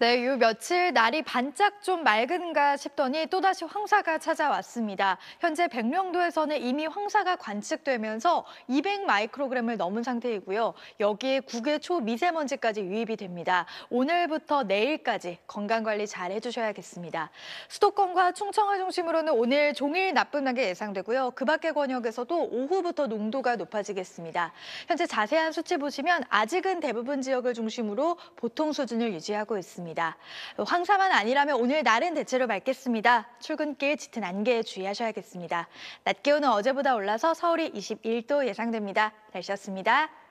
네, 요 며칠 날이 반짝 좀 맑은가 싶더니 또다시 황사가 찾아왔습니다. 현재 백령도에서는 이미 황사가 관측되면서 200 마이크로그램을 넘은 상태이고요. 여기에 국외 초미세먼지까지 유입이 됩니다. 오늘부터 내일까지 건강관리 잘 해주셔야겠습니다. 수도권과 충청을 중심으로는 오늘 종일 나쁜 날이 예상되고요. 그 밖의 권역에서도 오후부터 농도가 높아지겠습니다. 현재 자세한 수치 보시면 아직은 대부분 지역을 중심으로 보통 수준을 유지하고 있습니다. 있습니다. 황사만 아니라면 오늘 날은 대체로 맑겠습니다. 출근길 짙은 안개에 주의하셔야겠습니다. 낮 기온은 어제보다 올라서 서울이 21도 예상됩니다. 날씨였습니다.